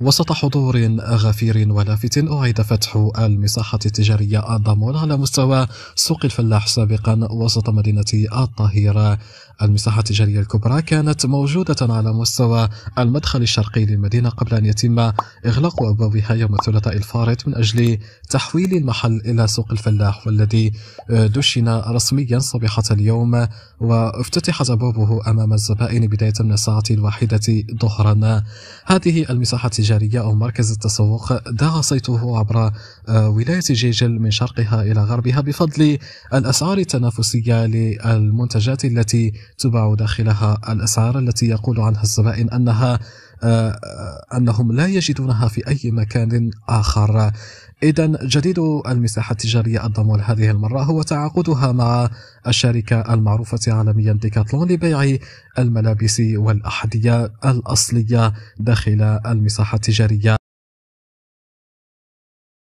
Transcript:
وسط حضور غفير ولافت أعيد فتح المساحة التجارية الضامون على مستوى سوق الفلاح سابقا وسط مدينة الطاهرة المساحة التجارية الكبرى كانت موجودة على مستوى المدخل الشرقي للمدينة قبل أن يتم إغلاق أبوابها يوم الثلاثاء الفارط من أجل تحويل المحل إلى سوق الفلاح والذي دشن رسميا صبيحة اليوم وافتتحت أبوابه أمام الزبائن بداية من الساعة الواحدة ظهرا هذه المساحة التجارية التجارية أو مركز التسوق دار صيته عبر آه، ولاية جيجل من شرقها إلى غربها بفضل الأسعار التنافسية للمنتجات التي تباع داخلها الأسعار التي يقول عنها الزبائن أنها آه، آه، أنهم لا يجدونها في أي مكان آخر إذا جديد المساحة التجارية الضمول هذه المرة هو تعاقدها مع الشركة المعروفة عالميا ديكاتلون لبيع الملابس والأحذية الأصلية داخل المساحة التجارية